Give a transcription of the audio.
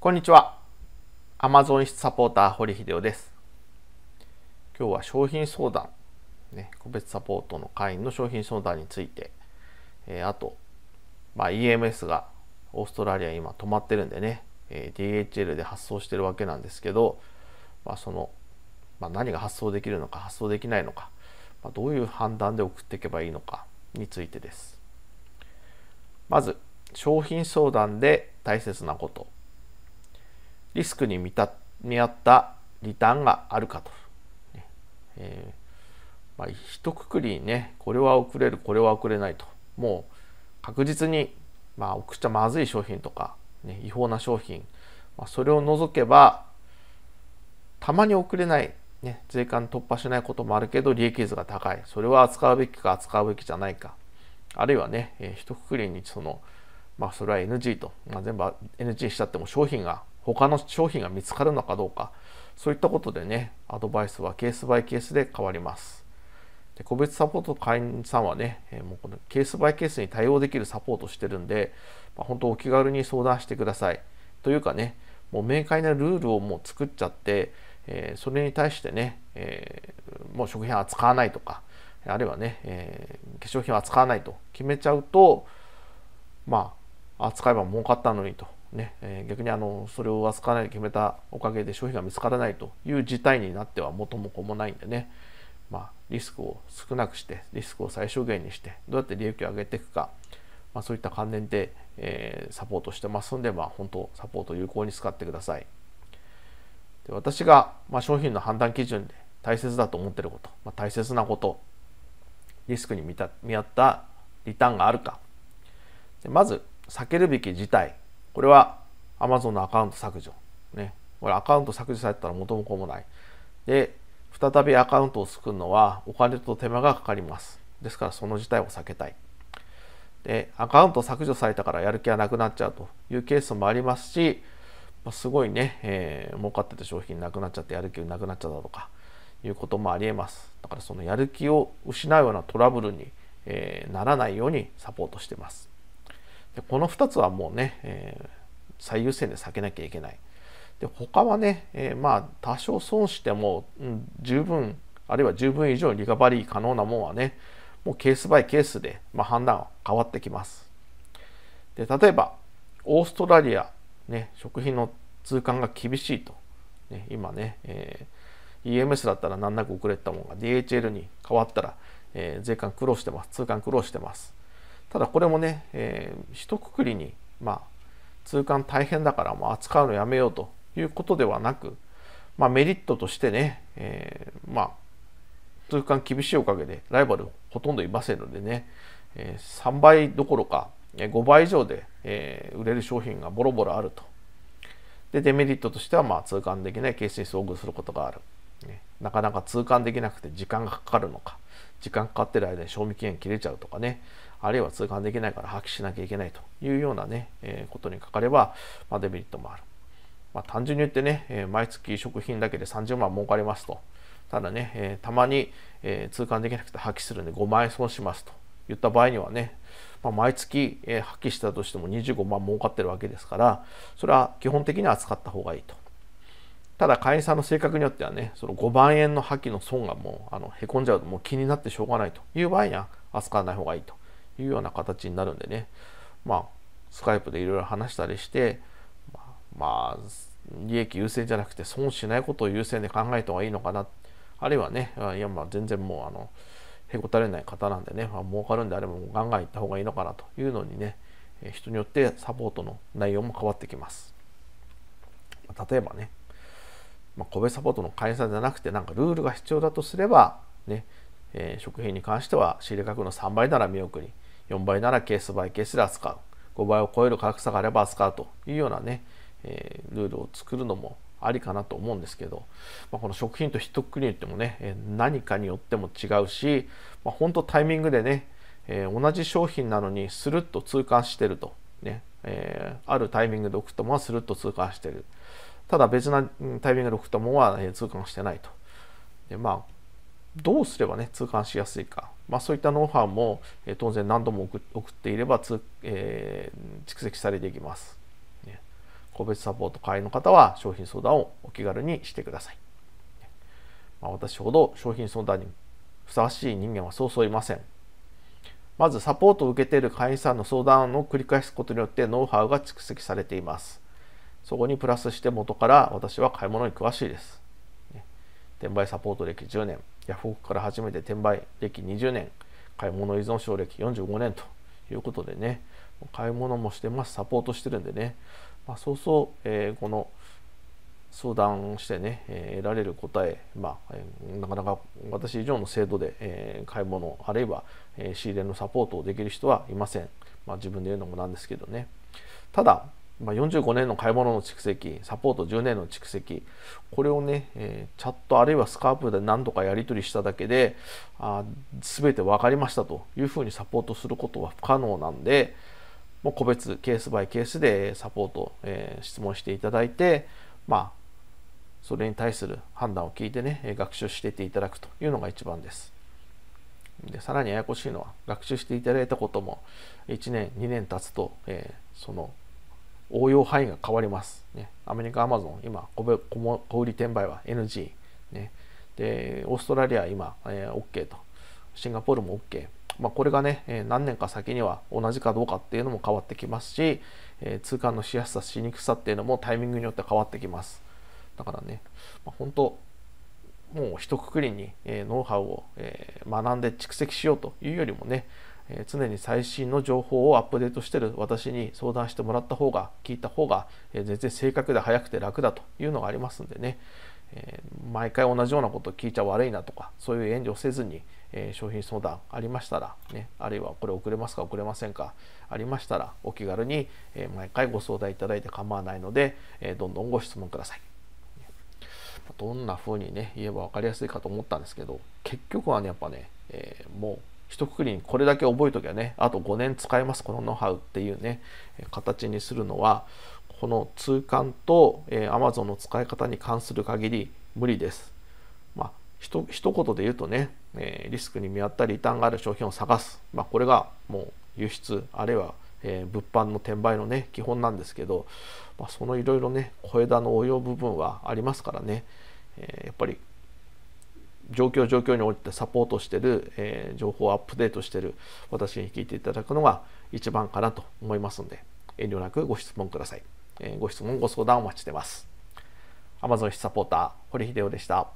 こんにちは。Amazon 室サポーター堀秀夫です。今日は商品相談、ね、個別サポートの会員の商品相談について、えー、あと、まあ、EMS がオーストラリア今止まってるんでね、えー、DHL で発送してるわけなんですけど、まあ、その、まあ、何が発送できるのか発送できないのか、まあ、どういう判断で送っていけばいいのかについてです。まず、商品相談で大切なこと。リスクに見た見合ったリターンがあるかと。えーまあ、一括りにね、これは遅れる、これは遅れないと。もう確実に、まあ、送っちゃまずい商品とか、ね、違法な商品、まあ、それを除けば、たまに送れない、ね、税関突破しないこともあるけど、利益率が高い。それは扱うべきか扱うべきじゃないか。あるいはね、えー、一括りにその、まあ、それは NG と、まあ、全部 NG したっても商品が他の商品が見つかるのかどうか、そういったことでね、アドバイスはケースバイケースで変わります。で個別サポート会員さんはね、えもうこのケースバイケースに対応できるサポートしてるんで、まあ、本当お気軽に相談してください。というかね、もう明快なルールをもう作っちゃって、えー、それに対してね、えー、もう食品は扱わないとか、あるいはね、えー、化粧品は扱わないと決めちゃうと、まあ、扱えば儲かったのにとねえー、逆にあのそれを扱わないで決めたおかげで商品が見つからないという事態になっては元も子もないんでね、まあ、リスクを少なくしてリスクを最小限にしてどうやって利益を上げていくか、まあ、そういった関連で、えー、サポートしてますんで、まあ、本当サポートを有効に使ってくださいで私が、まあ、商品の判断基準で大切だと思ってること、まあ、大切なことリスクに見た見合ったリターンがあるかまず避けるべき事態これは Amazon のアカウント削除。ね。これアカウント削除されたら元も子もない。で、再びアカウントを作るのはお金と手間がかかります。ですからその事態を避けたい。で、アカウント削除されたからやる気がなくなっちゃうというケースもありますし、ますごいね、えー、儲かってた商品なくなっちゃってやる気なくなっちゃったとかいうこともありえます。だからそのやる気を失うようなトラブルに、えー、ならないようにサポートしてます。でこの2つはもうね、えー、最優先で避けなきゃいけない。で他はね、えー、まあ多少損しても、うん、十分あるいは十分以上リカバリー可能なもんはねもうケースバイケースで、まあ、判断は変わってきます。で例えばオーストラリア、ね、食品の通関が厳しいと、ね、今ね、えー、EMS だったら難なく遅れたものが DHL に変わったら、えー、税関苦労してます通関苦労してますただこれもね、えー、一括りに、まあ、通関大変だからもう扱うのやめようということではなく、まあ、メリットとしてね、えー、まあ、通関厳しいおかげでライバルほとんどいませんのでね、えー、3倍どころか5倍以上で、えー、売れる商品がボロボロあると。で、デメリットとしては、まあ、通関できないケースに遭遇することがある。ね、なかなか通関できなくて時間がかかるのか、時間かかってる間に賞味期限切れちゃうとかね、あるいは通関できないから破棄しなきゃいけないというようなね、えー、ことにかかれば、まあ、デメリットもある。まあ、単純に言ってね、えー、毎月食品だけで30万儲かりますと。ただね、えー、たまに、えー、通関できなくて破棄するんで5万円損しますと言った場合にはね、まあ、毎月、えー、破棄したとしても25万儲かってるわけですから、それは基本的には扱った方がいいと。ただ会員さんの性格によってはね、その5万円の破棄の損がもう、あの、へこんじゃうともう気になってしょうがないという場合には扱わない方がいいと。いうような形になるんでね、まあ、スカイプでいろいろ話したりして、まあ、利益優先じゃなくて損しないことを優先で考えた方がいいのかな。あるいはね、いや、まあ全然もう、あの、へこたれない方なんでね、まあ、儲かるんであればガンガン行った方がいいのかなというのにね、人によってサポートの内容も変わってきます。例えばね、まあ、個別サポートの会社じゃなくて、なんかルールが必要だとすれば、ね、えー、食品に関しては仕入れ額の3倍なら見送り、4倍ならケースバイケースで扱う5倍を超える価格差があれば扱うというようなね、えー、ルールを作るのもありかなと思うんですけど、まあ、この食品と一括りによってもね、え何かによっても違うし、まあ、本当タイミングでね、えー、同じ商品なのにスルッと通関してるとね、えー、あるタイミングで送ったものはスルッと通関してるただ別なタイミングで送ったものは、え通関してないとでまあどうすればね通関しやすいかまあ、そういったノウハウも、え当然何度も送っていればつ、えー、蓄積されていきます、個別サポート会員の方は商品相談をお気軽にしてください、まあ、私ほど商品相談にふさわしい人間はそうそういませんまずサポートを受けている会員さんの相談を繰り返すことによってノウハウが蓄積されていますそこにプラスして元から私は買い物に詳しいです転売サポート歴10年、ヤフオクから初めて転売歴20年、買い物依存症歴45年ということでね、買い物もしてます、サポートしてるんでね、まあ、そうそう、えー、この相談してね、えー、得られる答え、まあ、えー、なかなか私以上の制度で、えー、買い物、あるいは、え仕入れのサポートをできる人はいません。まあ、自分で言うのもなんですけどね。ただ、まあ、45年の買い物の蓄積、サポート10年の蓄積、これをね、えー、チャットあるいはスカープで何度かやり取りしただけで、すべて分かりましたというふうにサポートすることは不可能なんで、もう個別、ケースバイケースでサポート、えー、質問していただいて、まあ、それに対する判断を聞いてね、学習していっていただくというのが一番です。でさらにややこしいのは、学習していただいたことも、1年、2年経つと、えー、その、応用範囲が変わります。ね、アメリカ、アマゾン、今小小、売転売は NG。ね、で、オーストラリア、今、えー、OK と。シンガポールも OK。まあ、これがね、えー、何年か先には同じかどうかっていうのも変わってきますし、えー、通関のしやすさ、しにくさっていうのもタイミングによって変わってきます。だからね、まあ、本当、もう一括りに、えー、ノウハウを、えー、学んで蓄積しようというよりもね、え常に最新の情報をアップデートしてる私に相談してもらった方が聞いた方が、え全然正確で早くて楽だというのがありますんでね、え毎回同じようなことを聞いちゃ悪いなとかそういう遠慮せずに、え商品相談ありましたら、ね、あるいはこれ遅れますか遅れませんかありましたらお気軽に、え毎回ご相談いただいて構わないので、えどんどんご質問ください。どんな風にね言えば分かりやすいかと思ったんですけど結局はねやっぱね、えー、もう一括りにこれだけ覚えときゃね、あと5年使えます、このノウハウっていうね、形にするのは、この通関と、えー、Amazon の使い方に関する限り無理です。まあ、ひと一言で言うとね、えー、リスクに見合ったリターンがある商品を探す。まあ、これがもう輸出、あるいは、えー、物販の転売のね、基本なんですけど、まあ、そのいろいろね、小枝の応用部分はありますからね、えやっぱり状況状況に応じてサポートしてる、えー、情報をアップデートしてる私に聞いていただくのが一番かなと思いますので遠慮なくご質問ください、えー、ご質問ご相談お待ちしてます Amazon サポーター堀秀夫でした